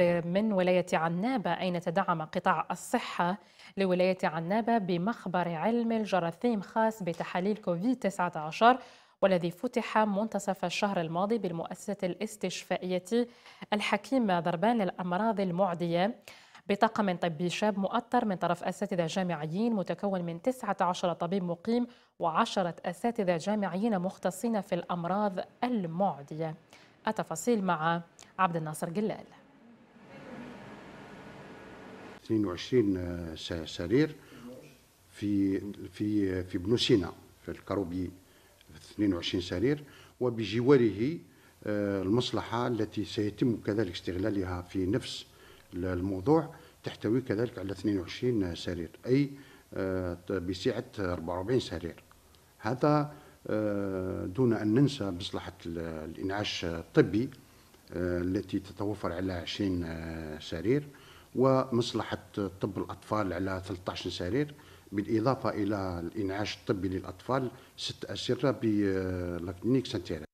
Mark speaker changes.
Speaker 1: من ولاية عنابة أين تدعم قطاع الصحة لولاية عنابة بمخبر علم الجراثيم خاص بتحاليل كوفيد-19 والذي فتح منتصف الشهر الماضي بالمؤسسة الاستشفائية الحكيمة ضربان للأمراض المعدية بطاقم طبي شاب مؤطر من طرف أساتذة جامعيين متكون من 19 طبيب مقيم و10 أساتذة جامعيين مختصين في الأمراض المعدية التفاصيل مع عبد الناصر جلال
Speaker 2: 22 آه، سرير في في في بنو سينا في الكروبي 22 سرير وبجواره آه، المصلحة التي سيتم كذلك استغلالها في نفس الموضوع تحتوي كذلك على 22 آه، سرير أي بسعة 44 سرير هذا دون أن ننسى مصلحة الإنعاش الطبي التي تتوفر على 20 سرير ومصلحة طب الأطفال على 13 سرير بالإضافة إلى الإنعاش الطبي للأطفال ست أسرة بلاكلينيك سانتيرا